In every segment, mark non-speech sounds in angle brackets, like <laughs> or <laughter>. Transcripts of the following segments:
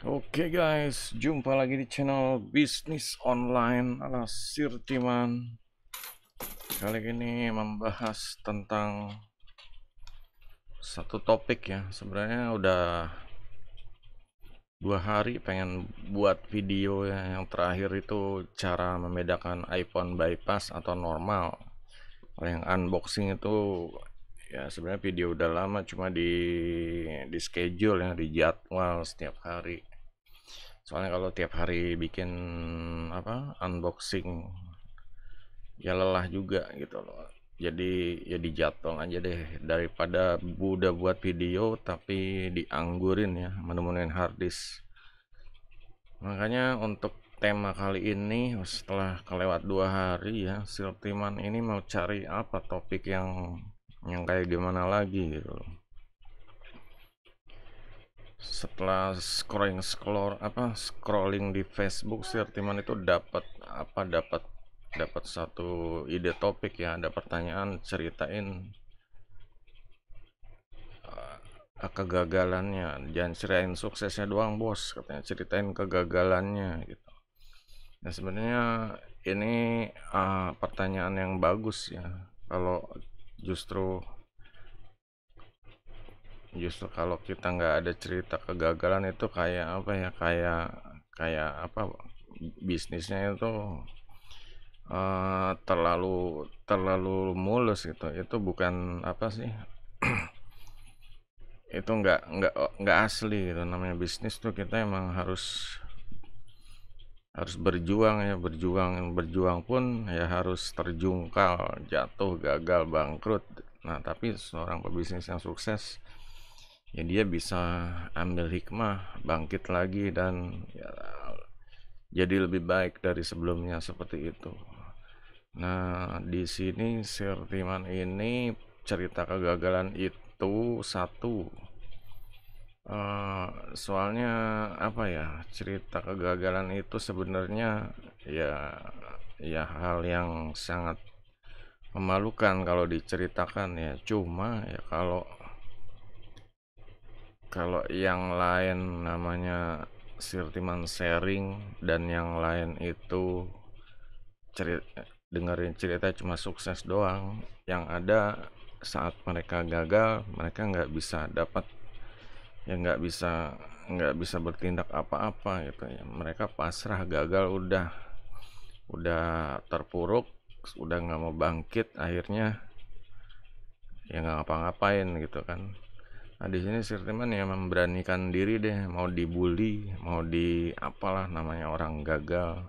Oke okay guys, jumpa lagi di channel bisnis online ala Sirtiman. Kali ini membahas tentang satu topik ya. Sebenarnya udah dua hari pengen buat video ya. yang terakhir itu cara membedakan iPhone bypass atau normal. Kalau yang unboxing itu ya sebenarnya video udah lama cuma di di schedule ya di jadwal setiap hari soalnya kalau tiap hari bikin apa unboxing ya lelah juga gitu loh jadi ya dijatong aja deh daripada udah buat video tapi dianggurin ya menemuin harddisk makanya untuk tema kali ini setelah kelewat dua hari ya Siltiman ini mau cari apa topik yang yang kayak gimana lagi gitu loh setelah scrolling scroll apa scrolling di Facebook sih Artiman itu dapat apa dapat dapat satu ide topik ya ada pertanyaan ceritain uh, kegagalannya jangan ceritain suksesnya doang bos katanya ceritain kegagalannya gitu nah sebenarnya ini uh, pertanyaan yang bagus ya kalau justru justru kalau kita nggak ada cerita kegagalan itu kayak apa ya kayak kayak apa bisnisnya itu uh, terlalu terlalu mulus gitu itu bukan apa sih <clears throat> itu nggak nggak nggak asli gitu namanya bisnis tuh kita emang harus harus berjuang ya berjuang berjuang pun ya harus terjungkal jatuh gagal bangkrut nah tapi seorang pebisnis yang sukses ya dia bisa ambil hikmah bangkit lagi dan ya, jadi lebih baik dari sebelumnya seperti itu nah di sini sertiman ini cerita kegagalan itu satu uh, soalnya apa ya cerita kegagalan itu sebenarnya ya ya hal yang sangat memalukan kalau diceritakan ya cuma ya kalau kalau yang lain namanya Sirtiman sharing dan yang lain itu cerita dengerin cerita cuma sukses doang yang ada saat mereka gagal mereka nggak bisa dapat ya nggak bisa nggak bisa bertindak apa-apa gitu ya mereka pasrah gagal udah udah terpuruk udah nggak mau bangkit akhirnya ya nggak ngapa-ngapain gitu kan Nah di sini Sirtiman ya memberanikan diri deh mau dibully, mau di apalah namanya orang gagal.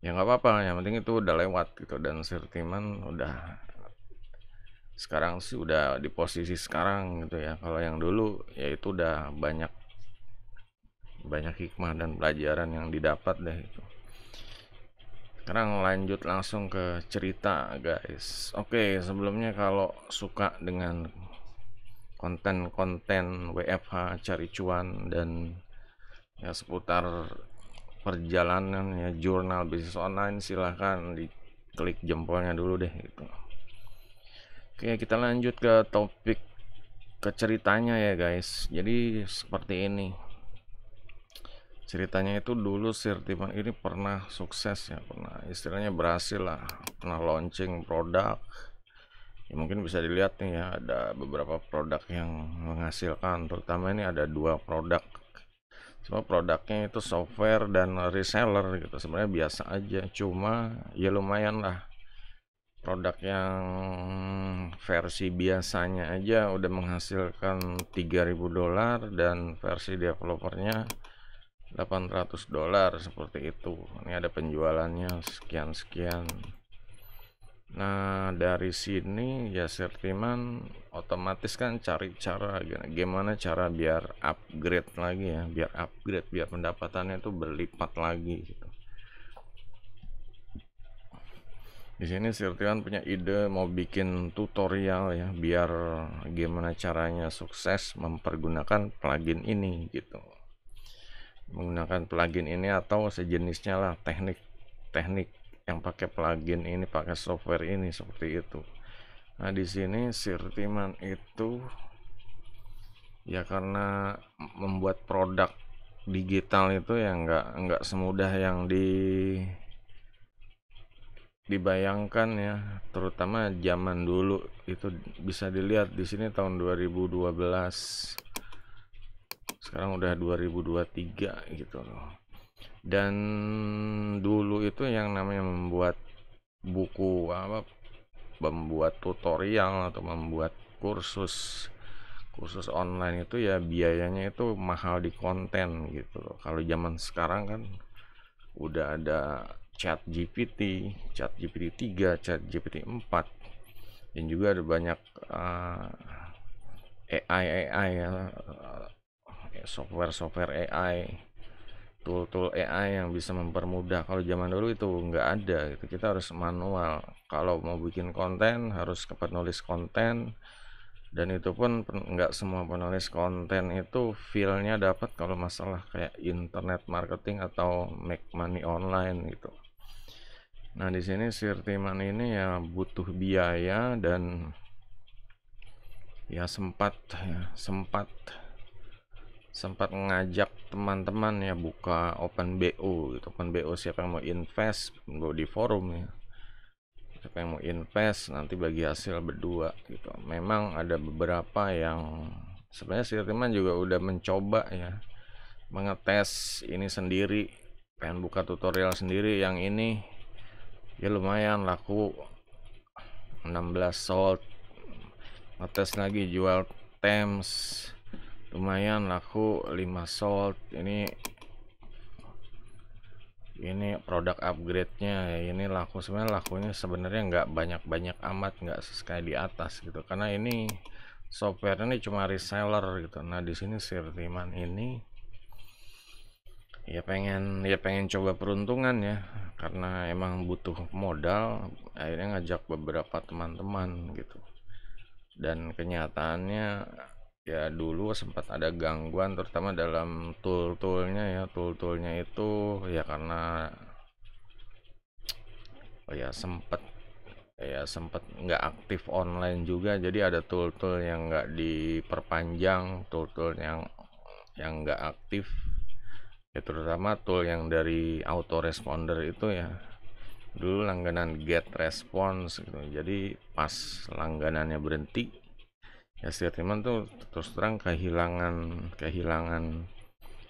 Ya nggak apa-apa, yang penting itu udah lewat gitu dan Sirtiman udah sekarang sih udah di posisi sekarang gitu ya. Kalau yang dulu ya itu udah banyak banyak hikmah dan pelajaran yang didapat deh itu. Sekarang lanjut langsung ke cerita guys. Oke, sebelumnya kalau suka dengan konten-konten WFH cari cuan dan ya seputar perjalanan ya jurnal bisnis online silahkan diklik jempolnya dulu deh gitu oke kita lanjut ke topik ke ceritanya ya guys jadi seperti ini ceritanya itu dulu Sirtiman ini pernah sukses ya pernah istilahnya berhasil lah pernah launching produk ya mungkin bisa dilihat nih ya ada beberapa produk yang menghasilkan terutama ini ada dua produk cuma produknya itu software dan reseller gitu sebenarnya biasa aja cuma ya lumayan lah produk yang versi biasanya aja udah menghasilkan 3000 dolar dan versi developernya 800 dolar seperti itu ini ada penjualannya sekian-sekian Nah dari sini ya Sertiman otomatis kan cari cara gimana cara biar upgrade lagi ya biar upgrade biar pendapatannya itu berlipat lagi gitu. Di sini Sertiman punya ide mau bikin tutorial ya biar gimana caranya sukses mempergunakan plugin ini gitu. Menggunakan plugin ini atau sejenisnya lah teknik-teknik yang pakai plugin ini pakai software ini seperti itu nah di sini sirtiman itu ya karena membuat produk digital itu ya nggak nggak semudah yang di dibayangkan ya terutama zaman dulu itu bisa dilihat di sini tahun 2012 sekarang udah 2023 gitu loh dan dulu itu yang namanya membuat buku apa membuat tutorial atau membuat kursus kursus online itu ya biayanya itu mahal di konten gitu loh kalau zaman sekarang kan udah ada chat GPT chat GPT 3 chat GPT 4 dan juga ada banyak uh, eh, AI AI ya eh, software software AI tool-tool AI yang bisa mempermudah. Kalau zaman dulu itu nggak ada, gitu. kita harus manual. Kalau mau bikin konten harus ke penulis konten, dan itu pun nggak semua penulis konten itu feelnya dapat kalau masalah kayak internet marketing atau make money online gitu. Nah di sini Sirtiman ini ya butuh biaya dan ya sempat ya, sempat sempat ngajak teman-teman ya buka open BO gitu. Open BO siapa yang mau invest mau di forum ya. Siapa yang mau invest nanti bagi hasil berdua gitu. Memang ada beberapa yang sebenarnya si teman juga udah mencoba ya mengetes ini sendiri pengen buka tutorial sendiri yang ini ya lumayan laku 16 sold ngetes lagi jual Thames lumayan laku 5 salt ini ini produk upgrade-nya ini laku sebenarnya lakunya sebenarnya nggak banyak-banyak amat nggak sesuai di atas gitu karena ini software ini cuma reseller gitu nah di sini Sirtiman ini ya pengen ya pengen coba peruntungan ya karena emang butuh modal akhirnya ngajak beberapa teman-teman gitu dan kenyataannya ya dulu sempat ada gangguan terutama dalam tool-toolnya ya tool-toolnya itu ya karena oh ya sempat ya sempat nggak aktif online juga jadi ada tool-tool yang nggak diperpanjang tool-tool yang yang nggak aktif ya terutama tool yang dari autoresponder itu ya dulu langganan get response gitu jadi pas langganannya berhenti ya teman tuh terus terang kehilangan kehilangan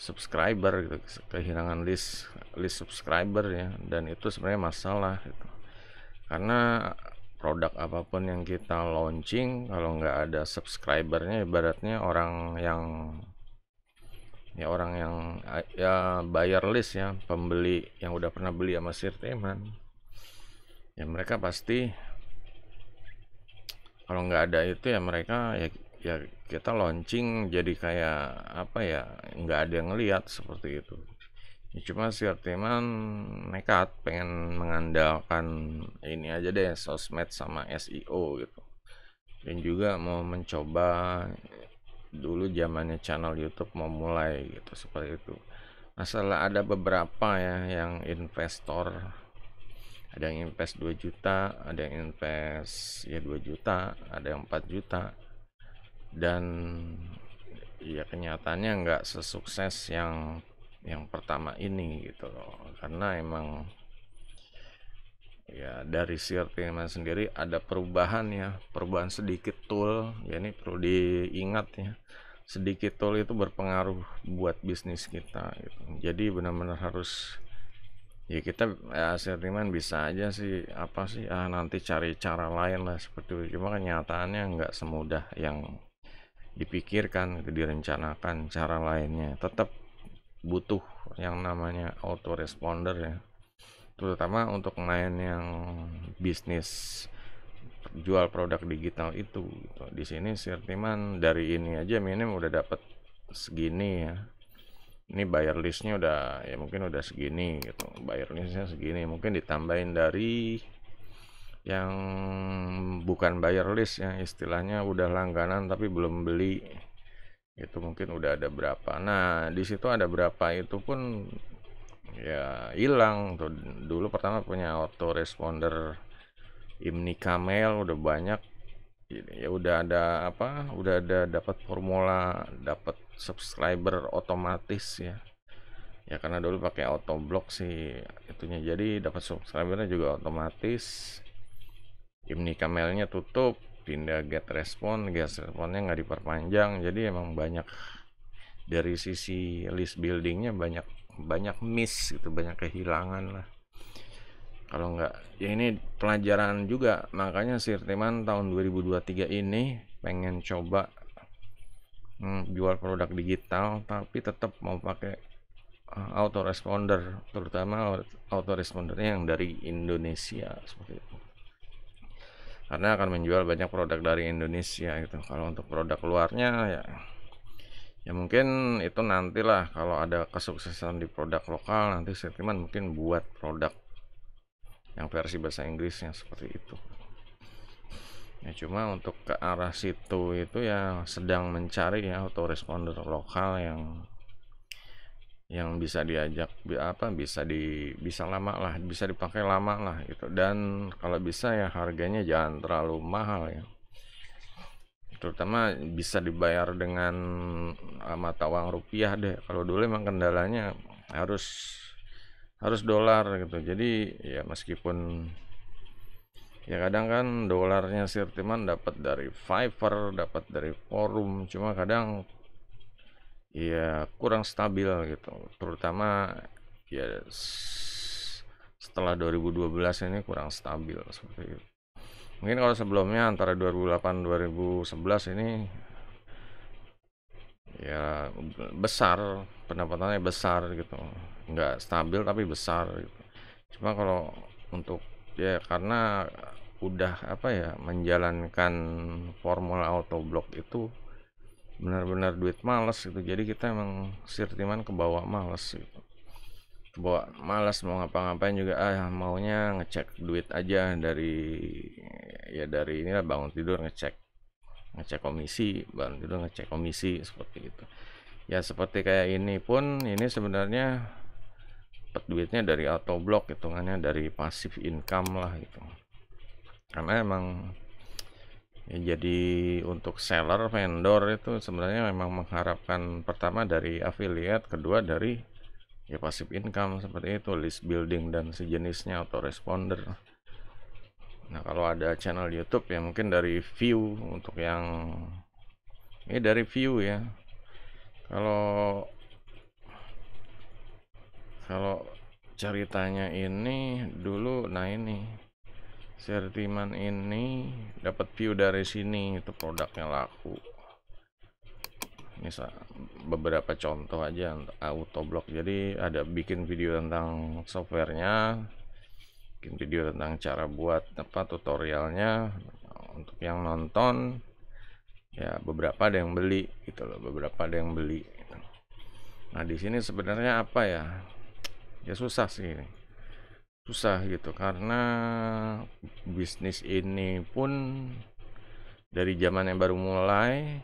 subscriber gitu kehilangan list list subscriber ya dan itu sebenarnya masalah gitu. karena produk apapun yang kita launching kalau nggak ada subscribernya ibaratnya orang yang ya orang yang ya buyer list ya pembeli yang udah pernah beli sama teman ya mereka pasti kalau nggak ada itu ya mereka ya ya kita launching jadi kayak apa ya nggak ada yang ngelihat seperti itu ya, cuma si Artiman nekat pengen mengandalkan ini aja deh sosmed sama SEO gitu dan juga mau mencoba dulu zamannya channel YouTube mau mulai gitu seperti itu masalah ada beberapa ya yang investor ada yang invest 2 juta ada yang invest ya 2 juta ada yang 4 juta dan ya kenyataannya nggak sesukses yang yang pertama ini gitu loh karena emang ya dari CRTM sendiri ada perubahan ya perubahan sedikit tool ya ini perlu diingat ya sedikit tool itu berpengaruh buat bisnis kita gitu. jadi benar-benar harus ya kita ya, seniman bisa aja sih apa sih ah nanti cari cara lain lah seperti itu cuma kenyataannya kan nggak semudah yang dipikirkan itu direncanakan cara lainnya tetap butuh yang namanya autoresponder ya terutama untuk klien yang bisnis jual produk digital itu gitu. di sini sertiman dari ini aja minim udah dapat segini ya ini bayar listnya udah ya mungkin udah segini gitu bayar listnya segini mungkin ditambahin dari yang bukan bayar list yang istilahnya udah langganan tapi belum beli itu mungkin udah ada berapa nah di situ ada berapa itu pun ya hilang tuh dulu pertama punya autoresponder responder imni kamel udah banyak ya udah ada apa udah ada dapat formula dapat subscriber otomatis ya ya karena dulu pakai auto block sih itunya jadi dapat subscribernya juga otomatis ini kamelnya tutup pindah get respon get responnya nggak diperpanjang jadi emang banyak dari sisi list buildingnya banyak banyak miss itu banyak kehilangan lah kalau nggak ya ini pelajaran juga makanya Sirteman tahun 2023 ini pengen coba Hmm, jual produk digital tapi tetap mau pakai eh, autoresponder terutama autoresponder yang dari Indonesia seperti itu karena akan menjual banyak produk dari Indonesia gitu kalau untuk produk luarnya ya ya mungkin itu nantilah kalau ada kesuksesan di produk lokal nanti sentimen mungkin buat produk yang versi bahasa Inggrisnya seperti itu ya cuma untuk ke arah situ itu ya sedang mencari ya autoresponder lokal yang yang bisa diajak apa bisa di bisa lama lah bisa dipakai lama lah gitu dan kalau bisa ya harganya jangan terlalu mahal ya terutama bisa dibayar dengan eh, mata uang rupiah deh kalau dulu emang kendalanya harus harus dolar gitu jadi ya meskipun ya kadang kan dolarnya Sirtiman dapat dari Fiverr dapat dari forum cuma kadang ya kurang stabil gitu terutama ya setelah 2012 ini kurang stabil seperti itu mungkin kalau sebelumnya antara 2008 2011 ini ya besar pendapatannya besar gitu nggak stabil tapi besar gitu cuma kalau untuk ya karena udah apa ya menjalankan formula auto block itu benar-benar duit males gitu jadi kita emang sirtiman bawah males gitu bawa males mau ngapa-ngapain juga ah maunya ngecek duit aja dari ya dari inilah bangun tidur ngecek ngecek komisi bangun tidur ngecek komisi seperti itu ya seperti kayak ini pun ini sebenarnya dapat duitnya dari auto block hitungannya dari pasif income lah gitu karena emang ya jadi untuk seller vendor itu sebenarnya memang mengharapkan pertama dari affiliate kedua dari ya pasif income seperti itu list building dan sejenisnya responder nah kalau ada channel YouTube ya mungkin dari view untuk yang ini ya dari view ya kalau kalau ceritanya ini dulu nah ini Sertiman ini dapat view dari sini itu produknya laku ini beberapa contoh aja auto block, jadi ada bikin video tentang softwarenya bikin video tentang cara buat apa tutorialnya untuk yang nonton ya beberapa ada yang beli gitu loh beberapa ada yang beli nah di sini sebenarnya apa ya ya susah sih susah gitu karena bisnis ini pun dari zaman yang baru mulai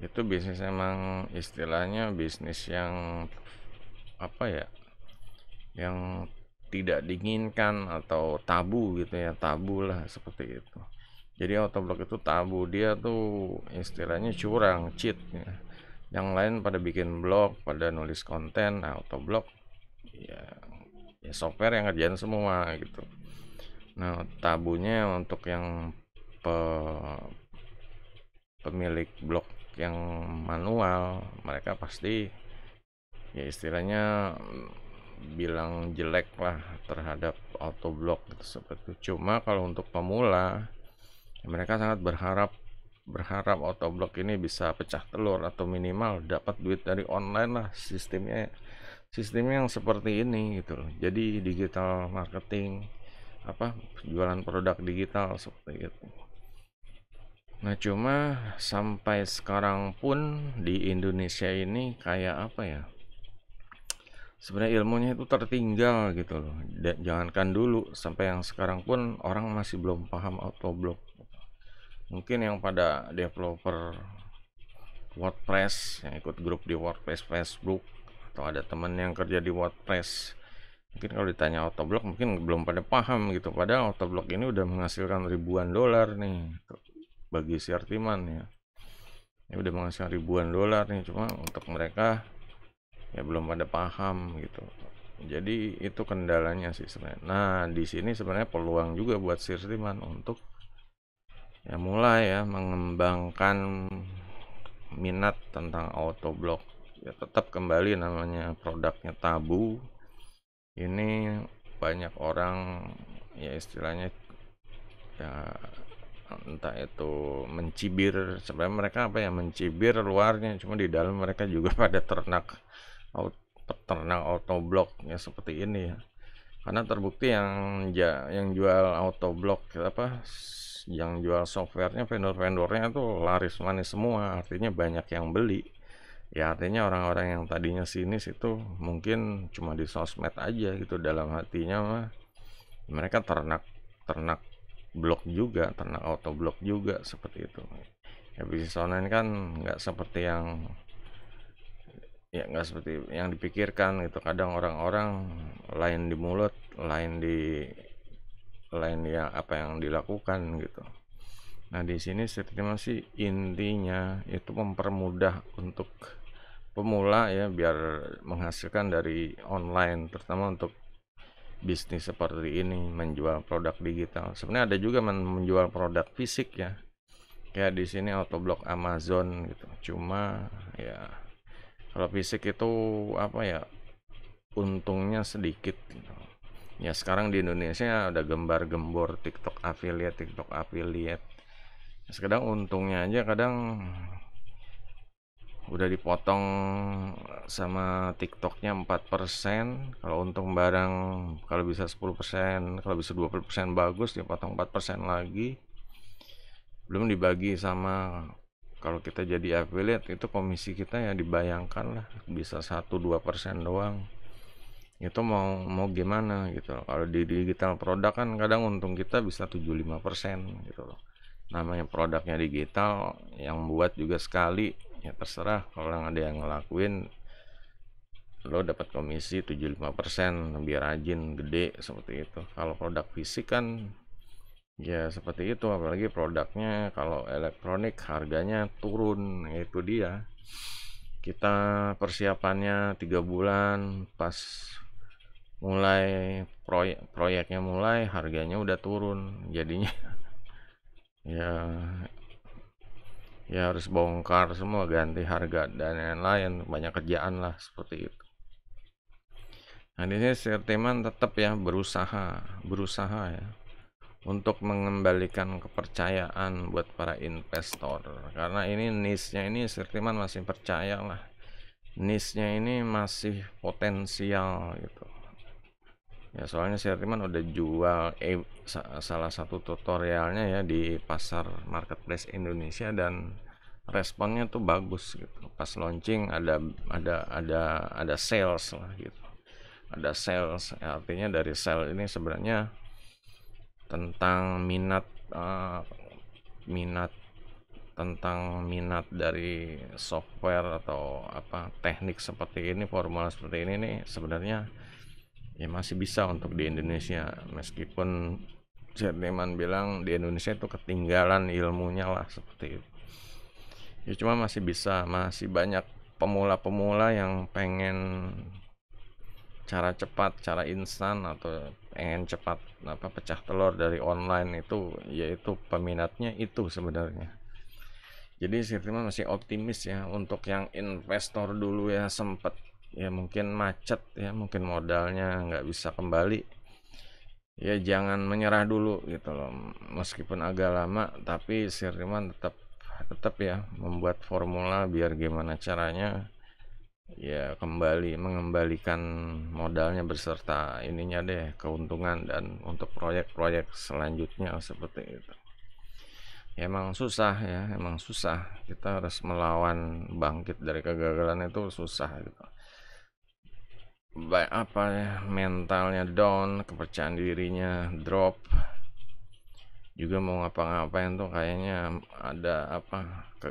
itu bisnis emang istilahnya bisnis yang apa ya yang tidak diinginkan atau tabu gitu ya tabu lah seperti itu jadi autoblok itu tabu dia tuh istilahnya curang cheat ya. yang lain pada bikin blog pada nulis konten nah autoblok ya, ya software yang ngerjain semua gitu nah tabunya untuk yang pe, pemilik blok yang manual mereka pasti ya istilahnya bilang jelek lah terhadap auto autoblock gitu seperti itu. Cuma kalau untuk pemula ya mereka sangat berharap berharap auto autoblock ini bisa pecah telur atau minimal dapat duit dari online lah sistemnya sistemnya yang seperti ini gitu loh jadi digital marketing apa jualan produk digital seperti itu nah cuma sampai sekarang pun di Indonesia ini kayak apa ya sebenarnya ilmunya itu tertinggal gitu loh D jangankan dulu sampai yang sekarang pun orang masih belum paham block. mungkin yang pada developer WordPress yang ikut grup di WordPress Facebook atau ada teman yang kerja di WordPress mungkin kalau ditanya autoblog mungkin belum pada paham gitu padahal autoblog ini udah menghasilkan ribuan dolar nih bagi si artiman ya ini udah menghasilkan ribuan dolar nih cuma untuk mereka ya belum pada paham gitu jadi itu kendalanya sih sebenarnya nah di sini sebenarnya peluang juga buat si artiman untuk ya mulai ya mengembangkan minat tentang autoblock ya tetap kembali namanya produknya tabu ini banyak orang ya istilahnya ya entah itu mencibir sebenarnya mereka apa ya mencibir luarnya cuma di dalam mereka juga <laughs> pada ternak out, peternak block ya seperti ini ya karena terbukti yang ja, yang jual autoblok apa yang jual softwarenya vendor-vendornya itu laris manis semua artinya banyak yang beli ya artinya orang-orang yang tadinya sinis itu mungkin cuma di sosmed aja gitu dalam hatinya mah mereka ternak ternak blok juga ternak auto blok juga seperti itu ya bisnis online kan nggak seperti yang ya nggak seperti yang dipikirkan gitu kadang orang-orang lain di mulut lain di lain ya apa yang dilakukan gitu nah di sini setidaknya sih intinya itu mempermudah untuk pemula ya biar menghasilkan dari online terutama untuk bisnis seperti ini menjual produk digital sebenarnya ada juga menjual produk fisik ya kayak di sini Block Amazon gitu cuma ya kalau fisik itu apa ya untungnya sedikit gitu. ya sekarang di Indonesia ada gembar gembor TikTok affiliate TikTok affiliate sekarang untungnya aja kadang udah dipotong sama TikToknya 4% kalau untung barang kalau bisa 10% kalau bisa 20% bagus dipotong 4% lagi belum dibagi sama kalau kita jadi affiliate itu komisi kita ya dibayangkan lah bisa 1-2% doang itu mau mau gimana gitu kalau di digital produk kan kadang untung kita bisa 75% gitu loh namanya produknya digital yang buat juga sekali ya terserah kalau ada yang ngelakuin lo dapat komisi 75% biar rajin gede seperti itu kalau produk fisik kan ya seperti itu apalagi produknya kalau elektronik harganya turun itu dia kita persiapannya tiga bulan pas mulai proyek proyeknya mulai harganya udah turun jadinya <laughs> ya ya harus bongkar semua ganti harga dan lain-lain banyak kerjaan lah seperti itu nah di sini sertiman tetap ya berusaha berusaha ya untuk mengembalikan kepercayaan buat para investor karena ini nisnya ini sertiman masih percaya lah nisnya ini masih potensial gitu ya soalnya si Riman udah jual eh, salah satu tutorialnya ya di pasar marketplace Indonesia dan responnya tuh bagus gitu pas launching ada ada ada ada sales lah gitu ada sales artinya dari sales ini sebenarnya tentang minat uh, minat tentang minat dari software atau apa teknik seperti ini formula seperti ini nih sebenarnya ya masih bisa untuk di Indonesia meskipun Jerman bilang di Indonesia itu ketinggalan ilmunya lah seperti itu ya cuma masih bisa masih banyak pemula-pemula yang pengen cara cepat cara instan atau pengen cepat apa pecah telur dari online itu yaitu peminatnya itu sebenarnya jadi Sirtima masih optimis ya untuk yang investor dulu ya sempet ya mungkin macet ya mungkin modalnya nggak bisa kembali ya jangan menyerah dulu gitu loh meskipun agak lama tapi Sirman tetap tetap ya membuat formula biar gimana caranya ya kembali mengembalikan modalnya beserta ininya deh keuntungan dan untuk proyek-proyek selanjutnya seperti itu ya, emang susah ya emang susah kita harus melawan bangkit dari kegagalan itu susah gitu baik apa ya mentalnya down kepercayaan dirinya drop juga mau ngapa-ngapain tuh kayaknya ada apa ke,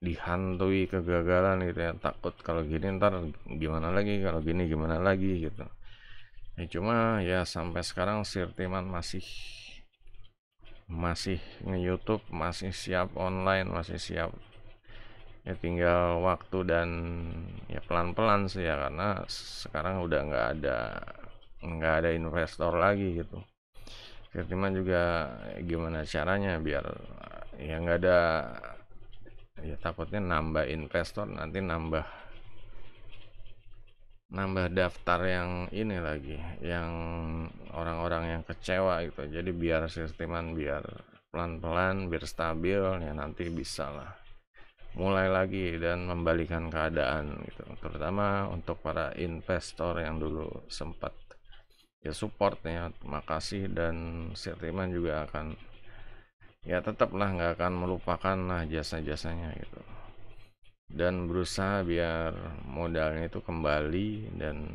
dihantui kegagalan gitu ya takut kalau gini ntar gimana lagi kalau gini gimana lagi gitu ya cuma ya sampai sekarang Sirtiman masih masih nge YouTube masih siap online masih siap ya tinggal waktu dan ya pelan-pelan sih ya karena sekarang udah nggak ada nggak ada investor lagi gitu Kertima juga ya, gimana caranya biar ya nggak ada ya takutnya nambah investor nanti nambah nambah daftar yang ini lagi yang orang-orang yang kecewa gitu jadi biar sisteman biar pelan-pelan biar stabil ya nanti bisa lah mulai lagi dan membalikan keadaan gitu terutama untuk para investor yang dulu sempat ya supportnya ya makasih dan sirtiman juga akan ya tetap lah nggak akan melupakan lah jasa-jasanya gitu dan berusaha biar modalnya itu kembali dan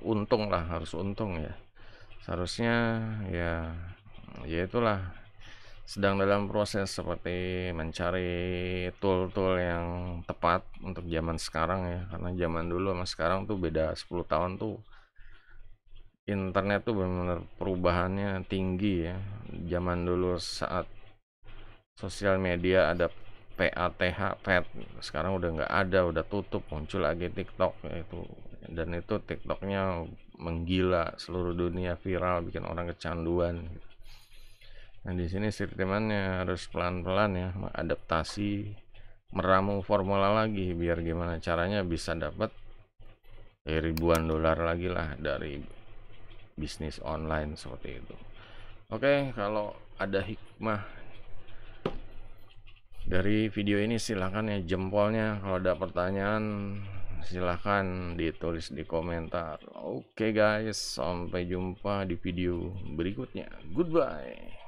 untung lah harus untung ya seharusnya ya ya itulah sedang dalam proses seperti mencari tool-tool yang tepat untuk zaman sekarang ya karena zaman dulu sama sekarang tuh beda 10 tahun tuh internet tuh benar-benar perubahannya tinggi ya zaman dulu saat sosial media ada PATH PET sekarang udah nggak ada udah tutup muncul lagi TikTok itu dan itu TikToknya menggila seluruh dunia viral bikin orang kecanduan gitu Nah, di sini sirkuitnya harus pelan-pelan ya, mengadaptasi, meramu formula lagi biar gimana caranya bisa dapat eh, ribuan dolar lagi lah dari bisnis online seperti itu. Oke, kalau ada hikmah dari video ini silahkan ya jempolnya kalau ada pertanyaan silahkan ditulis di komentar. Oke guys, sampai jumpa di video berikutnya. Goodbye.